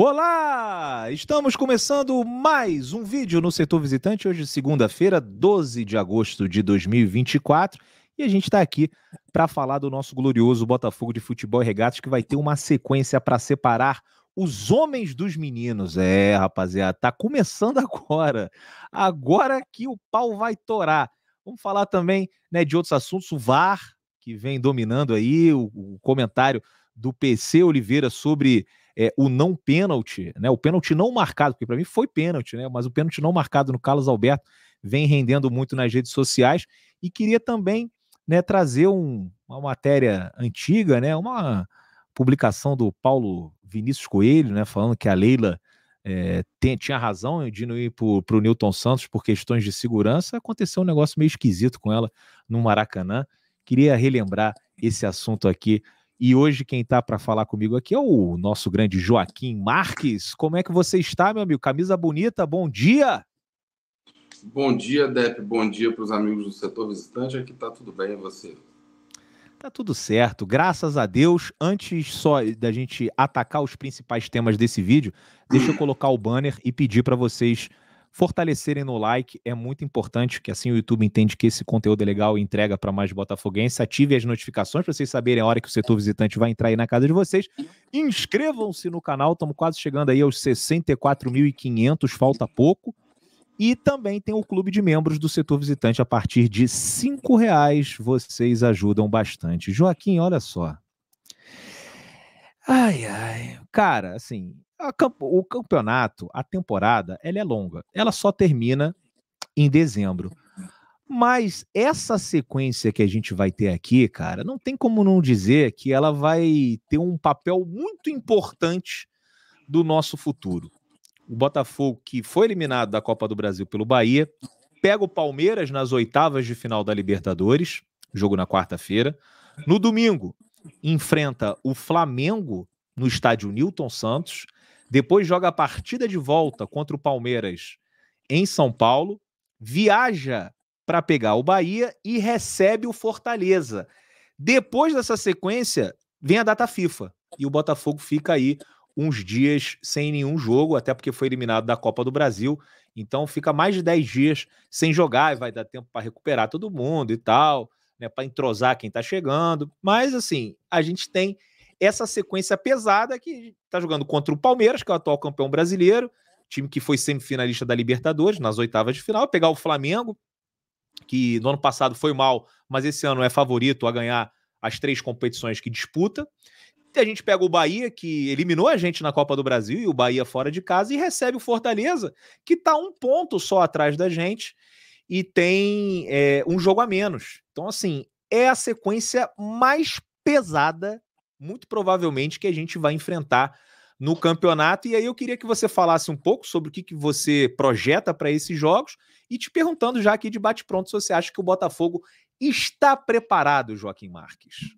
Olá! Estamos começando mais um vídeo no setor visitante, hoje, segunda-feira, 12 de agosto de 2024, e a gente está aqui para falar do nosso glorioso Botafogo de Futebol e Regatas, que vai ter uma sequência para separar os homens dos meninos. É, rapaziada, tá começando agora. Agora que o pau vai torar. Vamos falar também né, de outros assuntos, o VAR, que vem dominando aí, o, o comentário do PC Oliveira sobre é, o não pênalti, né? O pênalti não marcado, porque para mim foi pênalti, né? Mas o pênalti não marcado no Carlos Alberto vem rendendo muito nas redes sociais e queria também né, trazer um, uma matéria antiga, né? Uma publicação do Paulo Vinícius Coelho, né? Falando que a Leila é, tem, tinha razão de não ir para o Newton Santos por questões de segurança. Aconteceu um negócio meio esquisito com ela no Maracanã. Queria relembrar esse assunto aqui e hoje quem está para falar comigo aqui é o nosso grande Joaquim Marques. Como é que você está, meu amigo? Camisa bonita, bom dia! Bom dia, Dep. Bom dia para os amigos do setor visitante. Aqui está tudo bem, e você? Tá tudo certo, graças a Deus. Antes só da gente atacar os principais temas desse vídeo, deixa eu colocar o banner e pedir para vocês fortalecerem no like é muito importante, que assim o YouTube entende que esse conteúdo é legal e entrega para mais botafoguenses. Ative as notificações para vocês saberem a hora que o setor visitante vai entrar aí na casa de vocês. Inscrevam-se no canal, estamos quase chegando aí aos 64.500, falta pouco. E também tem o clube de membros do setor visitante a partir de R$ reais. Vocês ajudam bastante. Joaquim, olha só, Ai, ai. Cara, assim, o campeonato, a temporada, ela é longa. Ela só termina em dezembro. Mas essa sequência que a gente vai ter aqui, cara, não tem como não dizer que ela vai ter um papel muito importante do nosso futuro. O Botafogo, que foi eliminado da Copa do Brasil pelo Bahia, pega o Palmeiras nas oitavas de final da Libertadores, jogo na quarta-feira. No domingo, enfrenta o Flamengo no estádio Newton Santos, depois joga a partida de volta contra o Palmeiras em São Paulo, viaja para pegar o Bahia e recebe o Fortaleza. Depois dessa sequência, vem a data FIFA e o Botafogo fica aí uns dias sem nenhum jogo, até porque foi eliminado da Copa do Brasil. Então fica mais de 10 dias sem jogar e vai dar tempo para recuperar todo mundo e tal né, para entrosar quem está chegando. Mas, assim, a gente tem essa sequência pesada que está jogando contra o Palmeiras, que é o atual campeão brasileiro, time que foi semifinalista da Libertadores nas oitavas de final, pegar o Flamengo, que no ano passado foi mal, mas esse ano é favorito a ganhar as três competições que disputa. A gente pega o Bahia, que eliminou a gente na Copa do Brasil, e o Bahia fora de casa, e recebe o Fortaleza, que está um ponto só atrás da gente e tem é, um jogo a menos. Então, assim, é a sequência mais pesada, muito provavelmente, que a gente vai enfrentar no campeonato. E aí eu queria que você falasse um pouco sobre o que, que você projeta para esses jogos e te perguntando já aqui de bate-pronto se você acha que o Botafogo está preparado, Joaquim Marques.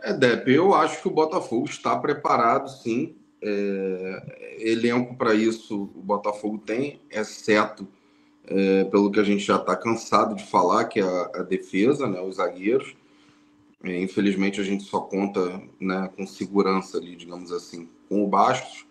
É, Depp, eu acho que o Botafogo está preparado, sim. É, elenco para isso o Botafogo tem, exceto é, pelo que a gente já está cansado de falar, que é a, a defesa, né, os zagueiros. É, infelizmente, a gente só conta né, com segurança ali, digamos assim, com o Bastos.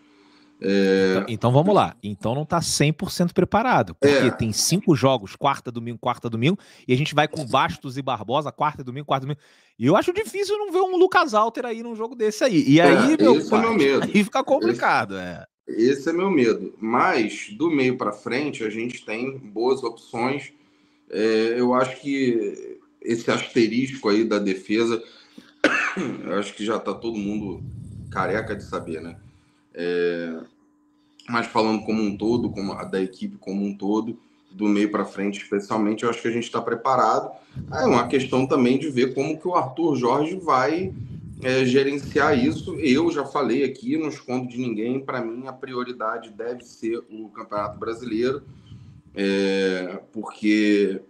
É... Então, então, vamos lá. Então não está 100% preparado. É. Porque é. tem cinco jogos, quarta, domingo, quarta, domingo, e a gente vai com Bastos e Barbosa, quarta, domingo, quarta, domingo. E eu acho difícil não ver um Lucas Alter aí num jogo desse aí. E é, aí, é, meu, pai, meu aí fica complicado. Esse, é. Esse é meu medo. Mas do meio para frente a gente tem boas opções. É, eu acho que esse asterisco aí da defesa, acho que já está todo mundo careca de saber, né? É, mas falando como um todo, como a da equipe como um todo, do meio para frente especialmente, eu acho que a gente está preparado. É uma questão também de ver como que o Arthur Jorge vai é, gerenciar isso. Eu já falei aqui, não escondo de ninguém, para mim a prioridade deve ser o Campeonato Brasileiro, é, porque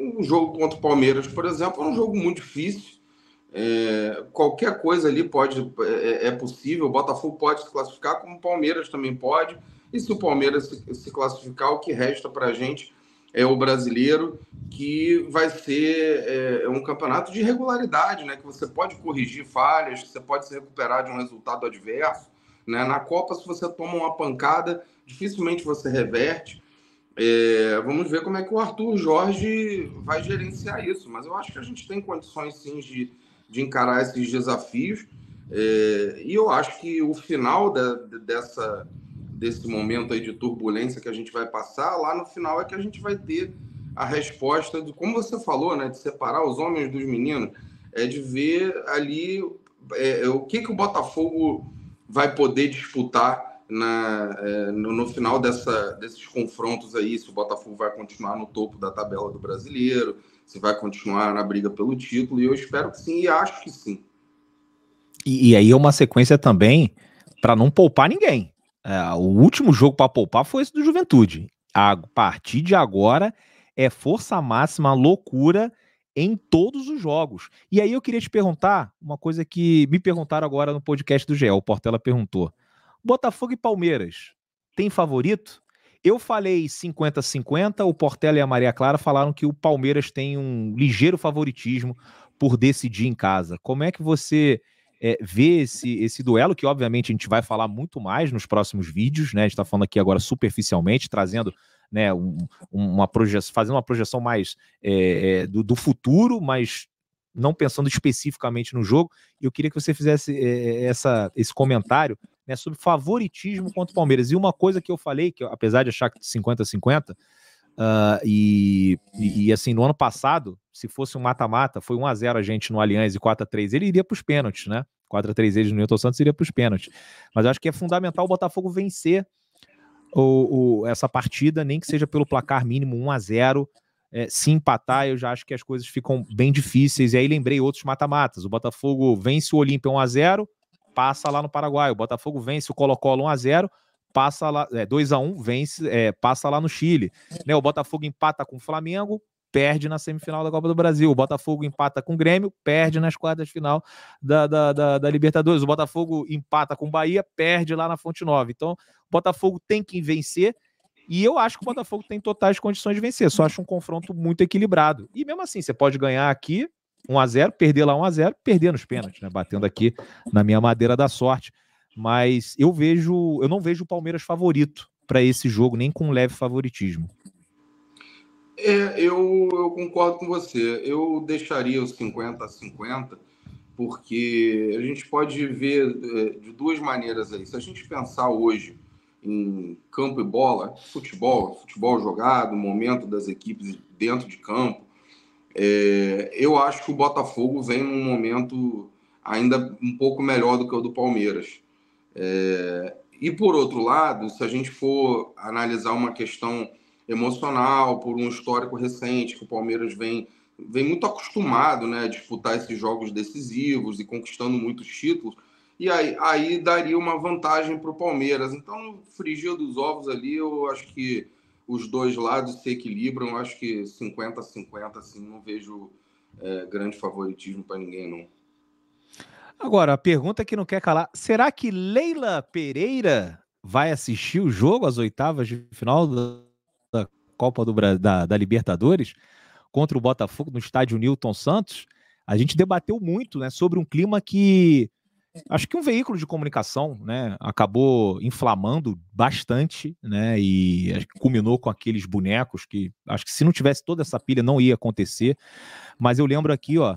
um jogo contra o Palmeiras, por exemplo, é um jogo muito difícil. É, qualquer coisa ali pode é, é, possível. O Botafogo pode se classificar, como o Palmeiras também pode. E se o Palmeiras se, se classificar, o que resta para a gente é o brasileiro, que vai ser é, é, um campeonato de regularidade, né? Que você pode corrigir falhas, você pode se recuperar de um resultado adverso. Né? Na Copa, se você toma uma pancada, dificilmente você reverte. É, vamos ver como é que o Arthur Jorge vai gerenciar isso, mas eu acho que a gente tem condições sim de, de encarar esses desafios. É, e eu acho que o final da, dessa, desse momento aí de turbulência que a gente vai passar, lá no final é que a gente vai ter a resposta de como você falou, né, de separar os homens dos meninos, é de ver ali é, é, o que, que o Botafogo vai poder disputar na, é, no, no, final dessa, desses confrontos aí, se o Botafogo vai continuar no topo da tabela do brasileiro, se vai continuar na briga pelo título, e eu espero que sim, e acho que sim. E, e aí é uma sequência também para não poupar ninguém. É, o último jogo para poupar foi esse do Juventude. A partir de agora é força máxima, loucura em todos os jogos. E aí eu queria te perguntar uma coisa que me perguntaram agora no podcast do GEL. O Portela perguntou: Botafogo e Palmeiras, tem favorito? Eu falei 50-50, o Portela e a Maria Clara falaram que o Palmeiras tem um ligeiro favoritismo por decidir em casa. Como é que você é, ver esse, esse duelo, que obviamente a gente vai falar muito mais nos próximos vídeos, né? A gente está falando aqui agora superficialmente, trazendo né, um, uma projeção, fazendo uma projeção mais é, é, do, do, futuro, mas não pensando especificamente no jogo. E eu queria que você fizesse é, é essa, esse comentário né, sobre favoritismo contra o Palmeiras. E uma coisa que eu falei, que apesar de achar que 50-50, Uh, e, e, e, assim, no ano passado, se fosse um mata-mata, foi 1 a 0 a gente no Allianz e 4 a 3 ele iria para os pênaltis, né? 4 a 3 eles no Newton Santos iria para os pênaltis. Mas acho que é fundamental o Botafogo vencer o, o, essa partida, nem que seja pelo placar mínimo 1 a 0 é, se empatar, eu já acho que as coisas ficam bem difíceis. E aí lembrei outros mata-matas. O Botafogo vence o Olímpia 1 a 0 passa lá no Paraguai. O Botafogo vence o Colo-Colo 1 a 0 passa lá, é, 2 a 1 vence, é, passa lá no Chile. É. Né, o Botafogo empata com o Flamengo, perde na semifinal da Copa do Brasil. O Botafogo empata com o Grêmio, perde nas quartas de final da, da, da, da Libertadores. O Botafogo empata com o Bahia, perde lá na Fonte Nova. Então, o Botafogo tem que vencer. E eu acho que o Botafogo tem totais condições de vencer. Só acho um confronto muito equilibrado. E mesmo assim, você pode ganhar aqui 1 a 0 perder lá 1 a 0 perder nos pênaltis, né? Batendo aqui na minha madeira da sorte. Mas eu vejo, eu não vejo o Palmeiras favorito para esse jogo, nem com um leve favoritismo. É, eu, eu concordo com você. Eu deixaria os 50 a 50, porque a gente pode ver é, de duas maneiras aí. Se a gente pensar hoje em campo e bola, futebol, futebol jogado, momento das equipes dentro de campo, é, eu acho que o Botafogo vem num momento ainda um pouco melhor do que o do Palmeiras. É, e por outro lado, se a gente for analisar uma questão emocional por um histórico recente que o Palmeiras vem vem muito acostumado, né, a disputar esses jogos decisivos e conquistando muitos títulos, e aí, aí daria uma vantagem para o Palmeiras. Então, no frigir dos ovos ali, eu acho que os dois lados se equilibram, eu acho que 50 50 assim, não vejo é, grande favoritismo para ninguém não. Agora, a pergunta que não quer calar: será que Leila Pereira vai assistir o jogo às oitavas de final da Copa do da, da Libertadores contra o Botafogo no estádio Newton Santos? A gente debateu muito né, sobre um clima que acho que um veículo de comunicação né, acabou inflamando bastante né, e eh, culminou com aqueles bonecos que acho que se não tivesse toda essa pilha não ia acontecer. Mas eu lembro aqui, ó,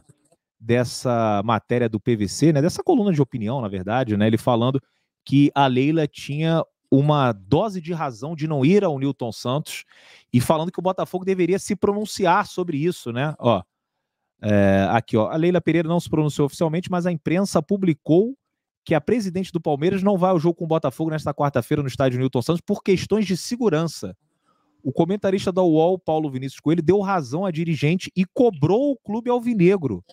dessa matéria do PVC, né, dessa coluna de opinião, na verdade, né, ele falando que a Leila tinha uma dose de razão de não ir ao Newton Santos e falando que o Botafogo deveria se pronunciar sobre isso, né? Ó, é, aqui, ó, a Leila Pereira não se pronunciou oficialmente, mas a imprensa publicou que a presidente do Palmeiras não vai ao jogo com o Botafogo nesta quarta-feira no estádio Newton Santos por questões de segurança. O comentarista da UOL, Paulo Vinícius Coelho, deu razão à dirigente e cobrou o clube alvinegro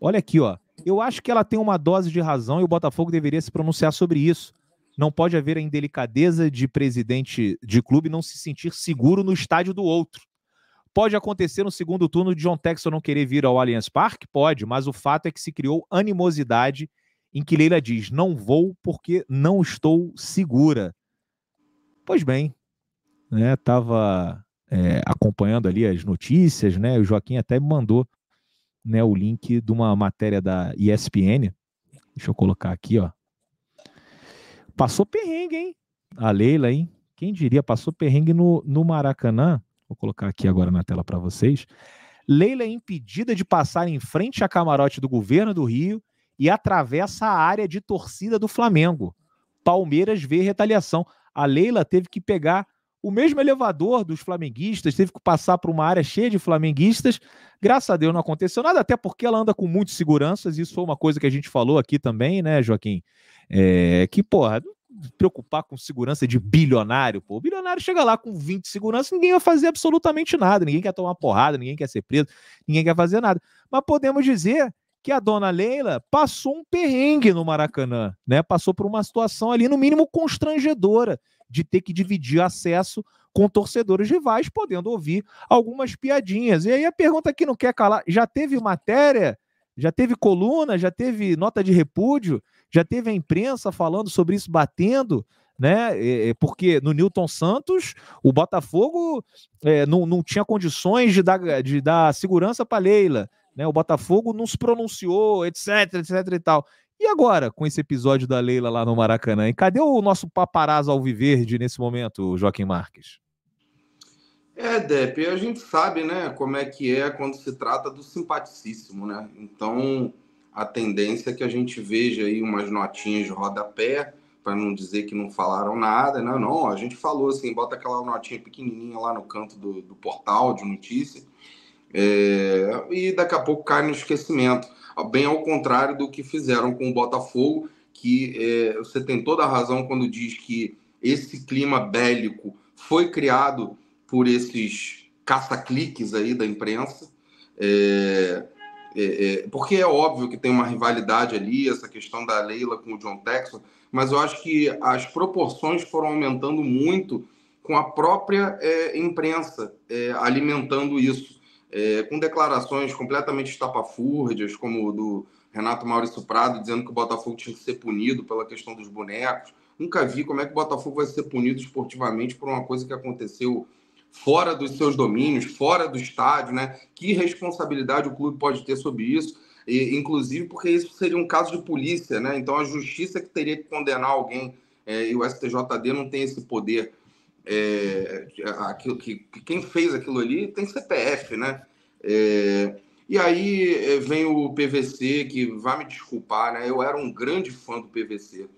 Olha aqui, ó. Eu acho que ela tem uma dose de razão e o Botafogo deveria se pronunciar sobre isso. Não pode haver a indelicadeza de presidente de clube não se sentir seguro no estádio do outro. Pode acontecer no segundo turno de John Texton não querer vir ao Allianz Parque? Pode, mas o fato é que se criou animosidade em que Leila diz: não vou porque não estou segura. Pois bem, né? Tava é, acompanhando ali as notícias, né? O Joaquim até me mandou né, o link de uma matéria da ESPN. Deixa eu colocar aqui, ó. Passou perrengue, hein? A Leila, hein? Quem diria, passou perrengue no, no Maracanã. Vou colocar aqui agora na tela para vocês. Leila é impedida de passar em frente à camarote do governo do Rio e atravessa a área de torcida do Flamengo. Palmeiras vê retaliação. A Leila teve que pegar o mesmo elevador dos flamenguistas teve que passar por uma área cheia de flamenguistas. Graças a Deus não aconteceu nada, até porque ela anda com muitos seguranças. Isso foi uma coisa que a gente falou aqui também, né, Joaquim? É, que, porra, preocupar com segurança de bilionário, pô. O bilionário chega lá com 20 seguranças, ninguém vai fazer absolutamente nada, ninguém quer tomar porrada, ninguém quer ser preso, ninguém quer fazer nada. Mas podemos dizer que a dona Leila passou um perrengue no Maracanã, né? Passou por uma situação ali, no mínimo, constrangedora de ter que dividir acesso com torcedores rivais, podendo ouvir algumas piadinhas. E aí a pergunta que não quer calar: já teve matéria? Já teve coluna? Já teve nota de repúdio? Já teve a imprensa falando sobre isso, batendo? né? É, é, porque no Newton Santos, o Botafogo é, não, não tinha condições de dar, de dar segurança para Leila. Né? O Botafogo não se pronunciou, etc, etc e tal. E agora, com esse episódio da Leila lá no Maracanã? E cadê o nosso paparazzo alviverde nesse momento, Joaquim Marques? É, Depe, a gente sabe, né, como é que é quando se trata do simpaticíssimo, né? Então, a tendência é que a gente veja aí umas notinhas de rodapé, para não dizer que não falaram nada, né? Não, a gente falou assim, bota aquela notinha pequenininha lá no canto do, do portal de notícia, é, e daqui a pouco cai no esquecimento bem ao contrário do que fizeram com o Botafogo, que é, você tem toda a razão quando diz que esse clima bélico foi criado por esses caça-cliques aí da imprensa, é, é, é porque é óbvio que tem uma rivalidade ali, essa questão da Leila com o John Texas, mas eu acho que as proporções foram aumentando muito com a própria é, imprensa é, alimentando isso é, com declarações completamente estapafúrdias, como do Renato Maurício Prado, dizendo que o Botafogo tinha que ser punido pela questão dos bonecos. Nunca vi como é que o Botafogo vai ser punido esportivamente por uma coisa que aconteceu fora dos seus domínios, fora do estádio, né? Que responsabilidade o clube pode ter sobre isso? E, inclusive porque isso seria um caso de polícia, né? Então a justiça que teria que condenar alguém é, e o STJD não tem esse poder é, aquilo, que, que, quem fez aquilo ali tem CPF, né? É, e aí é, vem o PVC, que vai me desculpar, né? Eu era um grande fã do PVC.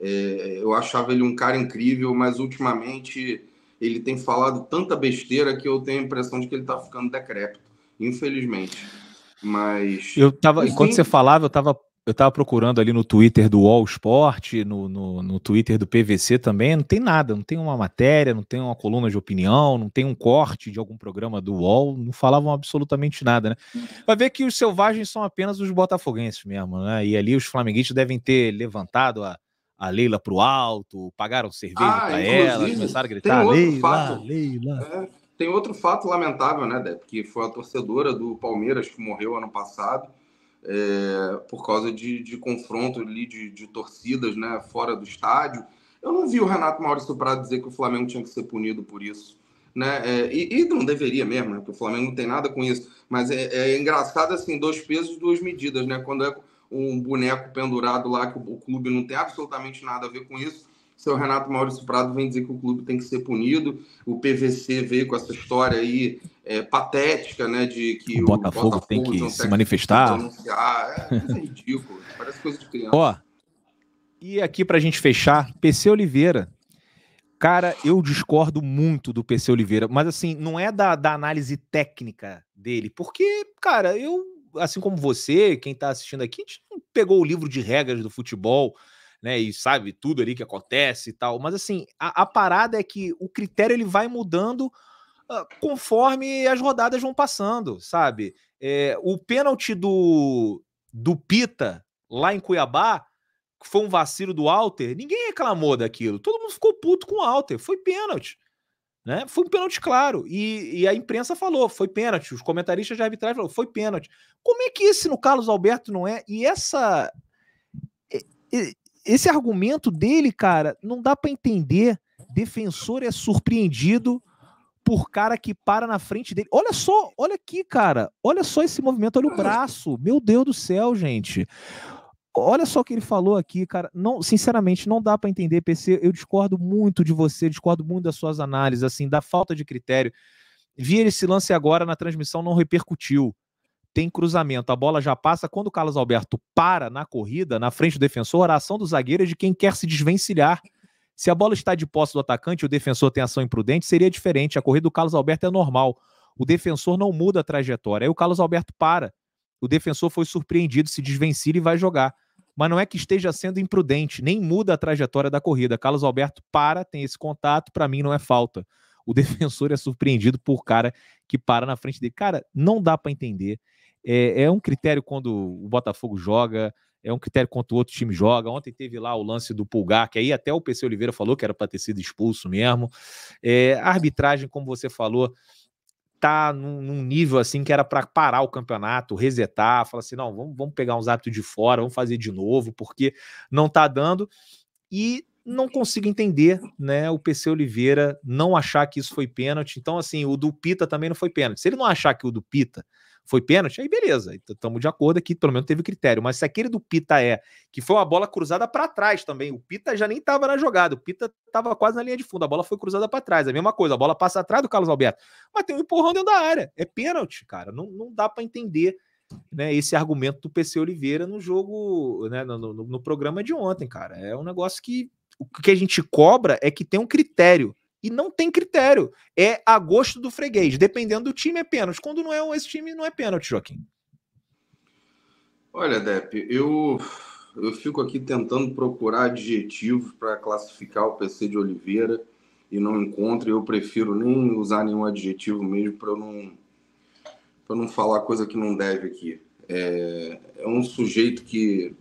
É, eu achava ele um cara incrível, mas ultimamente ele tem falado tanta besteira que eu tenho a impressão de que ele tá ficando decrépito, infelizmente. Mas. Eu tava, enquanto você falava, eu tava eu tava procurando ali no Twitter do All Sport, no, no, no, Twitter do PVC também, não tem nada, não tem uma matéria, não tem uma coluna de opinião, não tem um corte de algum programa do UOL, não falavam absolutamente nada, né? Vai ver que os selvagens são apenas os botafoguenses mesmo, né? E ali os flamenguistas devem ter levantado a, a Leila pro alto, pagaram cerveja ah, para ela, começaram a gritar, Leila, fato, Leila. É, tem outro fato lamentável, né, Dé? Que foi a torcedora do Palmeiras que morreu ano passado, é, por causa de, de confronto ali de, de, torcidas né, fora do estádio. Eu não vi o Renato Maurício Prado dizer que o Flamengo tinha que ser punido por isso. Né? É, e, e, não deveria mesmo, né? porque o Flamengo não tem nada com isso. Mas é, é engraçado assim, dois pesos, duas medidas, né? Quando é um boneco pendurado lá que o, o clube não tem absolutamente nada a ver com isso, seu Renato Maurício Prado vem dizer que o clube tem que ser punido. O PVC veio com essa história aí é, patética, né? De que o, Botafogo, o Botafogo tem que se manifestar. É, é ridículo, parece coisa de criança. Ó, e aqui para a gente fechar, PC Oliveira. Cara, eu discordo muito do PC Oliveira, mas assim, não é da, da análise técnica dele, porque, cara, eu, assim como você, quem está assistindo aqui, a gente não pegou o livro de regras do futebol, né? E sabe tudo ali que acontece e tal. Mas assim, a, a parada é que o critério ele vai mudando uh, conforme as rodadas vão passando, sabe? É, o pênalti do, do Pita lá em Cuiabá que foi um vacilo do Alter, ninguém reclamou daquilo. Todo mundo ficou puto com o Alter. Foi pênalti. Né? Foi um pênalti claro. E, e a imprensa falou, foi pênalti. Os comentaristas de arbitragem falaram, foi pênalti. Como é que esse no Carlos Alberto não é? E essa esse argumento dele, cara, não dá para entender. Defensor é surpreendido por cara que para na frente dele. Olha só, olha aqui, cara. Olha só esse movimento, olha o braço. Meu Deus do céu, gente. Olha só o que ele falou aqui, cara. Não, sinceramente, não dá para entender, PC. Eu discordo muito de você, discordo muito das suas análises, assim, da falta de critério. Vi esse lance agora na transmissão, não repercutiu tem cruzamento, a bola já passa. Quando o Carlos Alberto para na corrida, na frente do defensor, a ação do zagueiro é de quem quer se desvencilhar. Se a bola está de posse do atacante e o defensor tem ação imprudente, seria diferente. A corrida do Carlos Alberto é normal. O defensor não muda a trajetória. Aí o Carlos Alberto para. O defensor foi surpreendido, se desvencilha e vai jogar. Mas não é que esteja sendo imprudente, nem muda a trajetória da corrida. Carlos Alberto para, tem esse contato, para mim não é falta. O defensor é surpreendido por cara que para na frente dele. Cara, não dá para entender é, é um critério quando o Botafogo joga, é um critério quanto o outro time joga. Ontem teve lá o lance do Pulgar, que aí até o PC Oliveira falou que era para ter sido expulso mesmo. É, a arbitragem, como você falou, tá num, num nível assim que era para parar o campeonato, resetar, falar assim: não, vamos, vamos pegar uns hábitos de fora, vamos fazer de novo, porque não tá dando. E não consigo entender, né, o PC Oliveira não achar que isso foi pênalti. Então, assim, o do Pita também não foi pênalti. Se ele não achar que o do Pita foi pênalti, aí beleza, estamos de acordo aqui, pelo menos teve critério. Mas se aquele do Pita é, que foi uma bola cruzada para trás também, o Pita já nem estava na jogada, o Pita estava quase na linha de fundo, a bola foi cruzada para trás, é a mesma coisa, a bola passa atrás do Carlos Alberto, mas tem um empurrão dentro da área, é pênalti, cara, não, não dá para entender né, esse argumento do PC Oliveira no jogo, né, no, no, no programa de ontem, cara. É um negócio que o que a gente cobra é que tem um critério. E não tem critério. É a gosto do freguês. Dependendo do time, é pênalti. Quando não é esse time, não é pênalti, Joaquim. Olha, Depp, eu, eu fico aqui tentando procurar adjetivos para classificar o PC de Oliveira e não encontro. Eu prefiro nem usar nenhum adjetivo mesmo para eu não, não falar coisa que não deve aqui. É, é um sujeito que,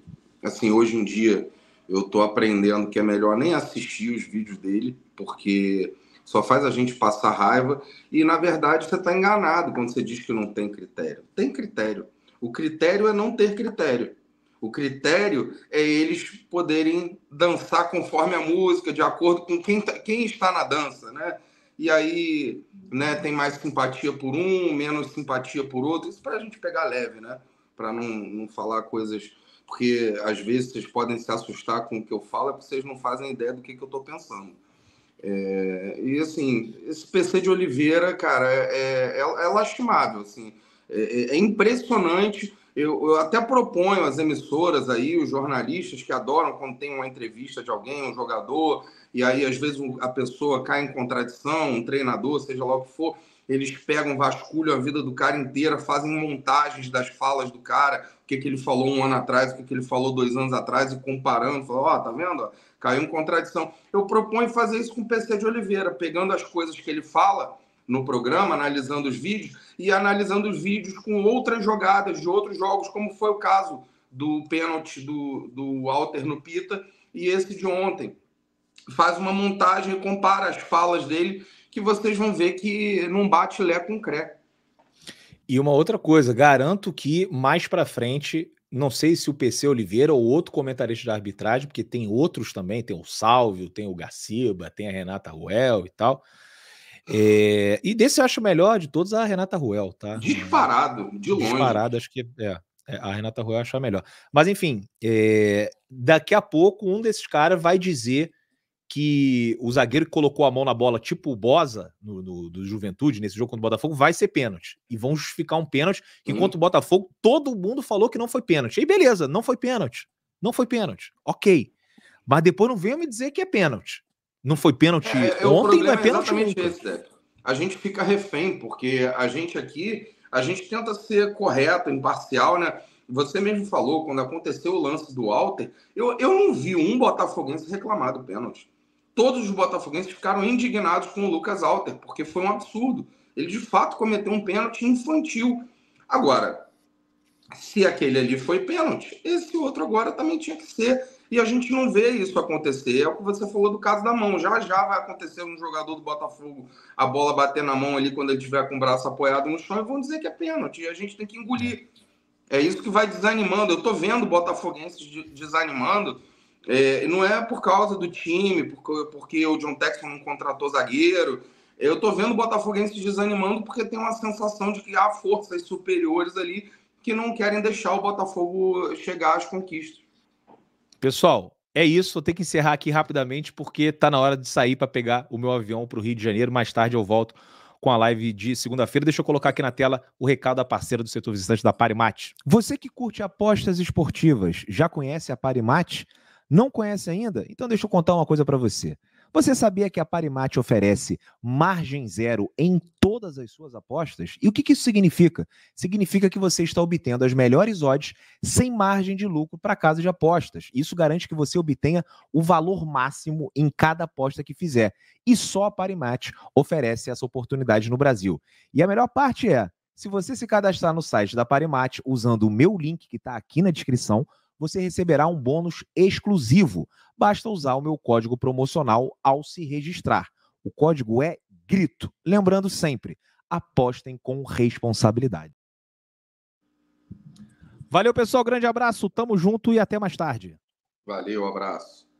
assim, hoje em dia eu estou aprendendo que é melhor nem assistir os vídeos dele porque só faz a gente passar raiva e, na verdade, você está enganado quando você diz que não tem critério. Tem critério. O critério é não ter critério. O critério é eles poderem dançar conforme a música, de acordo com quem, tá, quem está na dança, né? E aí, né, tem mais simpatia por um, menos simpatia por outro. Isso para a gente pegar leve, né? Para não, não falar coisas. Porque às vezes vocês podem se assustar com o que eu falo, é porque vocês não fazem ideia do que, que eu estou pensando. É, e assim, esse PC de Oliveira, cara, é, é, é, é lastimável, assim, é, é, é impressionante. Eu, eu, até proponho às emissoras aí, os jornalistas que adoram quando tem uma entrevista de alguém, um jogador, e aí às vezes a pessoa cai em contradição, um treinador, seja lá o que for, eles pegam, vasculham a vida do cara inteira, fazem montagens das falas do cara, o que, que ele falou um ano atrás, o que, que ele falou dois anos atrás, e comparando, falando, ó, oh, tá vendo? caiu em contradição. Eu proponho fazer isso com o PC de Oliveira, pegando as coisas que ele fala no programa, analisando os vídeos e analisando os vídeos com outras jogadas de outros jogos, como foi o caso do pênalti do, do Walter no Pita e esse de ontem. Faz uma montagem e compara as falas dele, que vocês vão ver que não bate lé com cré. E uma outra coisa, garanto que mais para frente não sei se o PC Oliveira ou outro comentarista de arbitragem, porque tem outros também, tem o Salvio, tem o Gaciba, tem a Renata Ruel e tal. É, e desse eu acho melhor de todos a Renata Ruel, tá? Disparado, de longe. Disparado, acho que é, é, é a Renata Ruel acho a melhor. Mas enfim, é, daqui a pouco um desses caras vai dizer que o zagueiro que colocou a mão na bola, tipo o Bosa, no, no, do Juventude, nesse jogo contra o Botafogo, vai ser pênalti. E vão justificar um pênalti, que uhum. contra o Botafogo, todo mundo falou que não foi pênalti. E beleza, não foi pênalti. Não foi pênalti. Ok. Mas depois não venham me dizer que é pênalti. Não foi pênalti é, é, é ontem, não é, é pênalti nunca. Esse, a gente fica refém, porque a gente aqui, a gente tenta ser correto, imparcial, né? Você mesmo falou, quando aconteceu o lance do Walter, eu, eu não vi um botafoguense reclamar do pênalti todos os botafoguenses ficaram indignados com o Lucas Alter, porque foi um absurdo. Ele de fato cometeu um pênalti infantil. Agora, se aquele ali foi pênalti, esse outro agora também tinha que ser. E a gente não vê isso acontecer. É o que você falou do caso da mão. Já já vai acontecer um jogador do Botafogo a bola bater na mão ali quando ele tiver com o braço apoiado no chão e vão dizer que é pênalti. E a gente tem que engolir. É isso que vai desanimando. Eu tô vendo botafoguenses desanimando é, não é por causa do time, porque, porque o John Texton não contratou zagueiro. Eu tô vendo o Botafoguense desanimando porque tem uma sensação de que há forças superiores ali que não querem deixar o Botafogo chegar às conquistas. Pessoal, é isso. Vou ter que encerrar aqui rapidamente porque tá na hora de sair para pegar o meu avião para o Rio de Janeiro. Mais tarde eu volto com a live de segunda-feira. Deixa eu colocar aqui na tela o recado da parceira do setor visitante da Parimate. Você que curte apostas esportivas, já conhece a Parimate? Não conhece ainda? Então deixa eu contar uma coisa para você. Você sabia que a Parimat oferece margem zero em todas as suas apostas? E o que, isso significa? Significa que você está obtendo as melhores odds sem margem de lucro para casa de apostas. Isso garante que você obtenha o valor máximo em cada aposta que fizer. E só a Parimat oferece essa oportunidade no Brasil. E a melhor parte é, se você se cadastrar no site da Parimat usando o meu link que está aqui na descrição, você receberá um bônus exclusivo. Basta usar o meu código promocional ao se registrar. O código é GRITO. Lembrando sempre, apostem com responsabilidade. Valeu, pessoal. Grande abraço. Tamo junto e até mais tarde. Valeu, abraço.